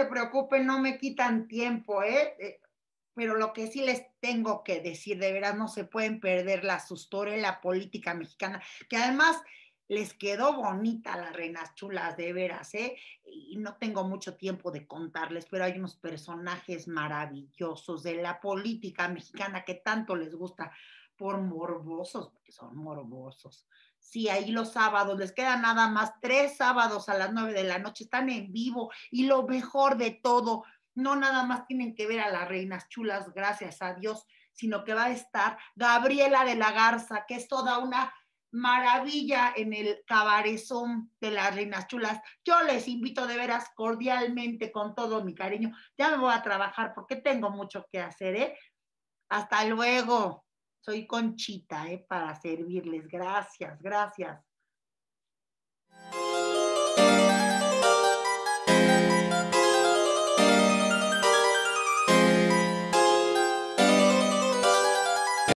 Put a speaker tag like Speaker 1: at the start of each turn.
Speaker 1: se preocupen, no me quitan tiempo, ¿eh? ¿eh? Pero lo que sí les tengo que decir, de veras no se pueden perder la sustora de la política mexicana, que además les quedó bonita las reinas chulas, de veras, ¿eh? Y no tengo mucho tiempo de contarles, pero hay unos personajes maravillosos de la política mexicana que tanto les gusta por morbosos, porque son morbosos. Si sí, ahí los sábados les quedan nada más tres sábados a las nueve de la noche, están en vivo y lo mejor de todo, no nada más tienen que ver a las reinas chulas, gracias a Dios, sino que va a estar Gabriela de la Garza, que es toda una maravilla en el cabarezón de las reinas chulas. Yo les invito de veras cordialmente, con todo mi cariño. Ya me voy a trabajar porque tengo mucho que hacer, ¿eh? Hasta luego. Soy Conchita, ¿eh? Para servirles. Gracias, gracias.